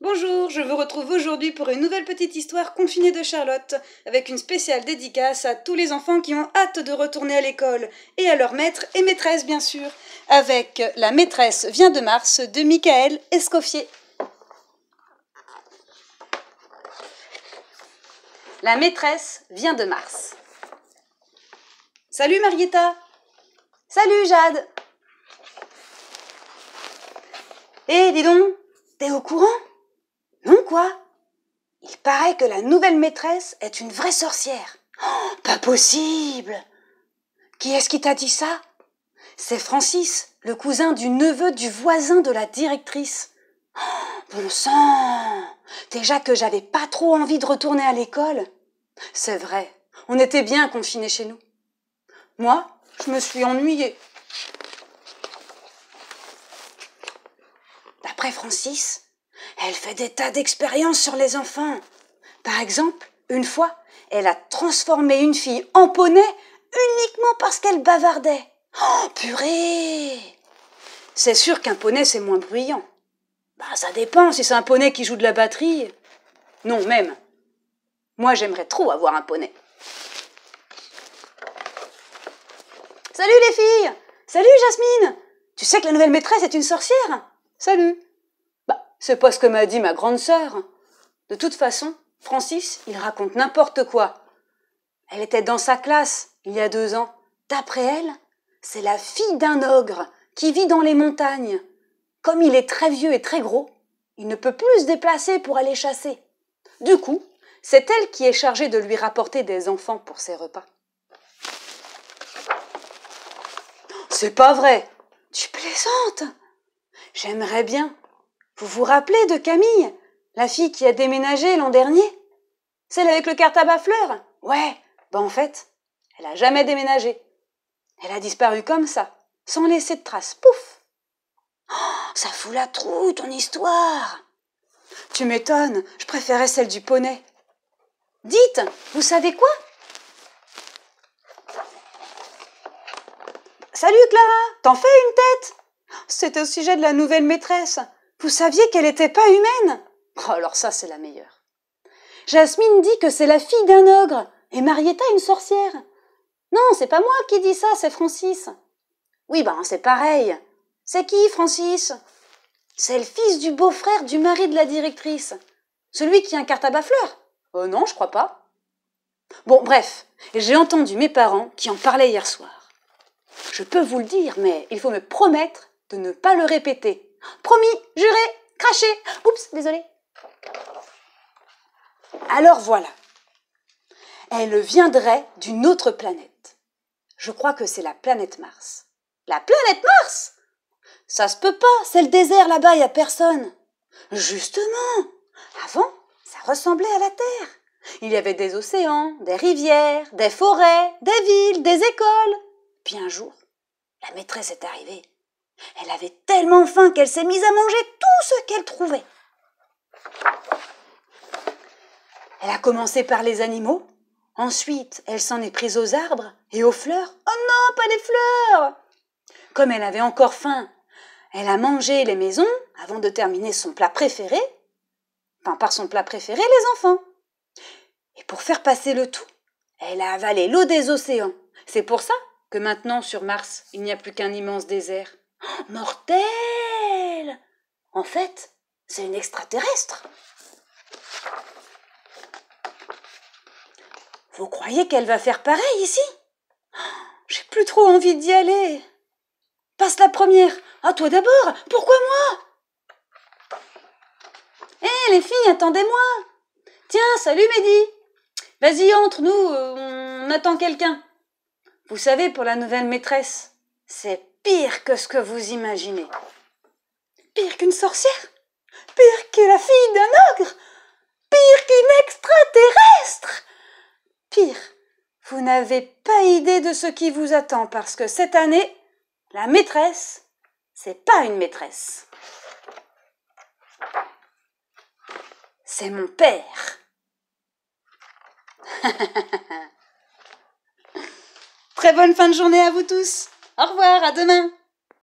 Bonjour, je vous retrouve aujourd'hui pour une nouvelle petite histoire confinée de Charlotte, avec une spéciale dédicace à tous les enfants qui ont hâte de retourner à l'école, et à leurs maîtres et maîtresses bien sûr, avec La maîtresse vient de Mars de Michael Escoffier. La maîtresse vient de Mars. Salut Marietta Salut Jade Eh, dis donc, t'es au courant quoi Il paraît que la nouvelle maîtresse est une vraie sorcière. Oh, pas possible Qui est-ce qui t'a dit ça C'est Francis, le cousin du neveu du voisin de la directrice. Oh, bon sang Déjà que j'avais pas trop envie de retourner à l'école. C'est vrai, on était bien confinés chez nous. Moi, je me suis ennuyée. D'après Francis, elle fait des tas d'expériences sur les enfants. Par exemple, une fois, elle a transformé une fille en poney uniquement parce qu'elle bavardait. Oh, purée C'est sûr qu'un poney, c'est moins bruyant. Bah, ça dépend si c'est un poney qui joue de la batterie. Non, même. Moi, j'aimerais trop avoir un poney. Salut les filles Salut Jasmine Tu sais que la nouvelle maîtresse est une sorcière Salut c'est pas ce que m'a dit ma grande sœur. De toute façon, Francis, il raconte n'importe quoi. Elle était dans sa classe, il y a deux ans. D'après elle, c'est la fille d'un ogre qui vit dans les montagnes. Comme il est très vieux et très gros, il ne peut plus se déplacer pour aller chasser. Du coup, c'est elle qui est chargée de lui rapporter des enfants pour ses repas. C'est pas vrai. Tu plaisantes. J'aimerais bien, vous vous rappelez de Camille, la fille qui a déménagé l'an dernier Celle avec le cartable à fleurs Ouais, ben en fait, elle a jamais déménagé. Elle a disparu comme ça, sans laisser de traces. Pouf oh, Ça fout la trouille, ton histoire Tu m'étonnes, je préférais celle du poney. Dites, vous savez quoi Salut Clara, t'en fais une tête C'était au sujet de la nouvelle maîtresse. Vous saviez qu'elle n'était pas humaine oh, Alors ça, c'est la meilleure. Jasmine dit que c'est la fille d'un ogre et Marietta une sorcière. Non, c'est pas moi qui dis ça, c'est Francis. Oui, ben c'est pareil. C'est qui, Francis C'est le fils du beau-frère du mari de la directrice. Celui qui a un carte à fleur Oh euh, non, je crois pas. Bon, bref, j'ai entendu mes parents qui en parlaient hier soir. Je peux vous le dire, mais il faut me promettre de ne pas le répéter. Promis, juré, craché. Oups, désolé. Alors voilà. Elle viendrait d'une autre planète. Je crois que c'est la planète Mars. La planète Mars Ça se peut pas, c'est le désert là-bas, il a personne. Justement, avant, ça ressemblait à la Terre. Il y avait des océans, des rivières, des forêts, des villes, des écoles. Puis un jour, la maîtresse est arrivée. Elle avait tellement faim qu'elle s'est mise à manger tout ce qu'elle trouvait. Elle a commencé par les animaux, ensuite elle s'en est prise aux arbres et aux fleurs. Oh non, pas les fleurs Comme elle avait encore faim, elle a mangé les maisons avant de terminer son plat préféré, enfin par son plat préféré, les enfants. Et pour faire passer le tout, elle a avalé l'eau des océans. C'est pour ça que maintenant sur Mars, il n'y a plus qu'un immense désert. Oh, Mortelle En fait, c'est une extraterrestre. Vous croyez qu'elle va faire pareil ici oh, J'ai plus trop envie d'y aller. Passe la première. À toi d'abord. Pourquoi moi Hé, les filles, attendez-moi. Tiens, salut Mehdi. Vas-y, entre nous, euh, on attend quelqu'un. Vous savez, pour la nouvelle maîtresse, c'est pire que ce que vous imaginez. Pire qu'une sorcière Pire que la fille d'un ogre Pire qu'une extraterrestre Pire, vous n'avez pas idée de ce qui vous attend parce que cette année, la maîtresse, c'est pas une maîtresse. C'est mon père. Très bonne fin de journée à vous tous au revoir, à demain